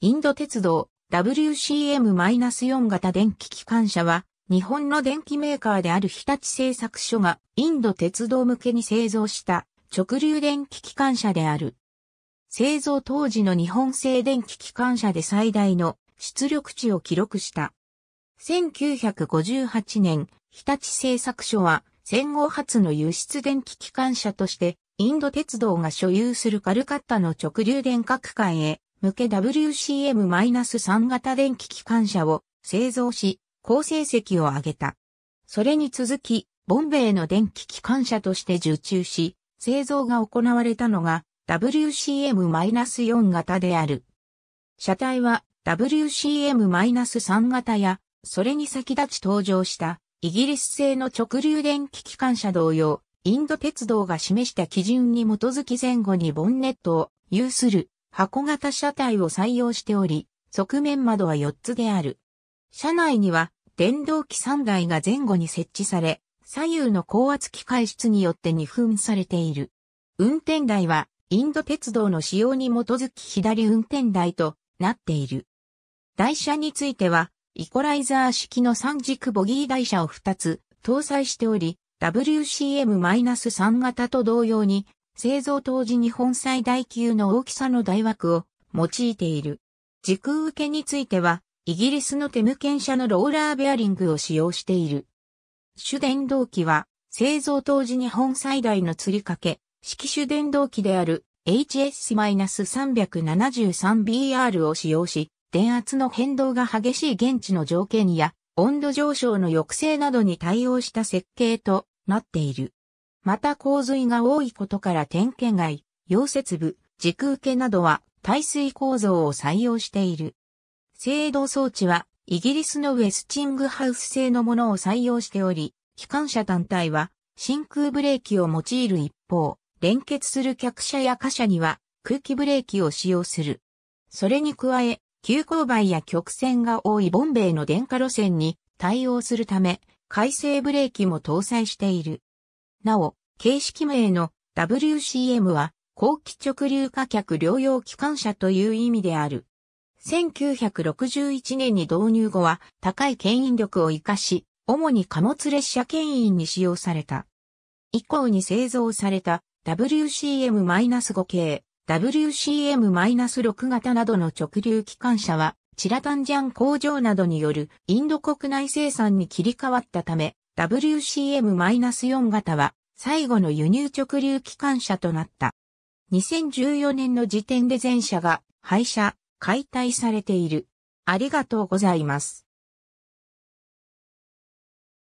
インド鉄道 WCM-4 型電気機関車は、日本の電気メーカーである日立製作所がインド鉄道向けに製造した直流電気機関車である。製造当時の日本製電気機関車で最大の出力値を記録した。1958年、日立製作所は戦後初の輸出電気機関車としてインド鉄道が所有するカルカッタの直流電化区間へ向け WCM-3 型電気機関車を製造し、好成績を上げた。それに続き、ボンベイの電気機関車として受注し、製造が行われたのが WCM-4 型である。車体は WCM-3 型や、それに先立ち登場したイギリス製の直流電気機関車同様、インド鉄道が示した基準に基づき前後にボンネットを有する箱型車体を採用しており、側面窓は4つである。車内には電動機3台が前後に設置され、左右の高圧機械室によって2分されている。運転台はインド鉄道の仕様に基づき左運転台となっている。台車については、イコライザー式の三軸ボギー台車を2つ搭載しており、WCM-3 型と同様に製造当時日本最大級の大きさの台枠を用いている。時空受けについては、イギリスのテム検車のローラーベアリングを使用している。主電動機は、製造当時日本最大の吊り掛け、式主電動機である HS-373BR を使用し、電圧の変動が激しい現地の条件や温度上昇の抑制などに対応した設計となっている。また洪水が多いことから点検外、溶接部、軸受けなどは耐水構造を採用している。制動装置はイギリスのウェスチングハウス製のものを採用しており、機関車単体は真空ブレーキを用いる一方、連結する客車や貨車には空気ブレーキを使用する。それに加え、急勾配や曲線が多いボンベイの電化路線に対応するため、回生ブレーキも搭載している。なお、形式名の WCM は、後期直流貨客療養機関車という意味である。1961年に導入後は高い牽引力を活かし、主に貨物列車牽引に使用された。以降に製造された WCM-5 系、WCM-6 型などの直流機関車は、チラタンジャン工場などによるインド国内生産に切り替わったため、WCM-4 型は最後の輸入直流機関車となった。2014年の時点で全車が廃車、解体されている。ありがとうございます。